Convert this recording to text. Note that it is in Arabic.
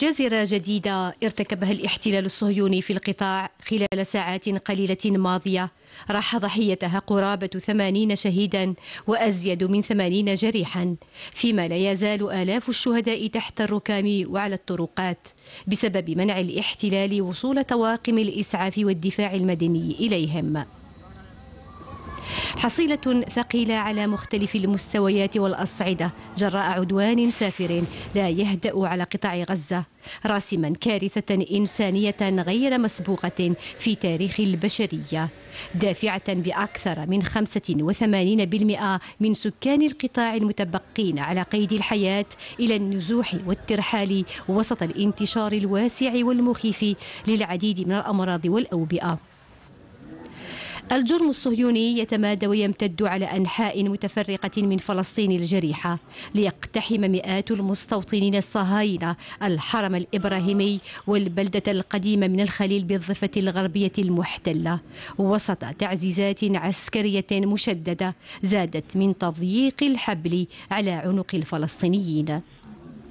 جزيرة جديدة ارتكبها الاحتلال الصهيوني في القطاع خلال ساعات قليلة ماضية راح ضحيتها قرابة 80 شهيدا وأزيد من 80 جريحا فيما لا يزال آلاف الشهداء تحت الركام وعلى الطرقات بسبب منع الاحتلال وصول طواقم الإسعاف والدفاع المدني إليهم حصيلة ثقيلة على مختلف المستويات والأصعدة جراء عدوان سافر لا يهدأ على قطاع غزة راسما كارثة إنسانية غير مسبوقة في تاريخ البشرية دافعة بأكثر من 85% من سكان القطاع المتبقين على قيد الحياة إلى النزوح والترحال وسط الانتشار الواسع والمخيف للعديد من الأمراض والأوبئة الجرم الصهيوني يتمادى ويمتد على أنحاء متفرقة من فلسطين الجريحة ليقتحم مئات المستوطنين الصهاينة الحرم الإبراهيمي والبلدة القديمة من الخليل بالضفة الغربية المحتلة وسط تعزيزات عسكرية مشددة زادت من تضييق الحبل على عنق الفلسطينيين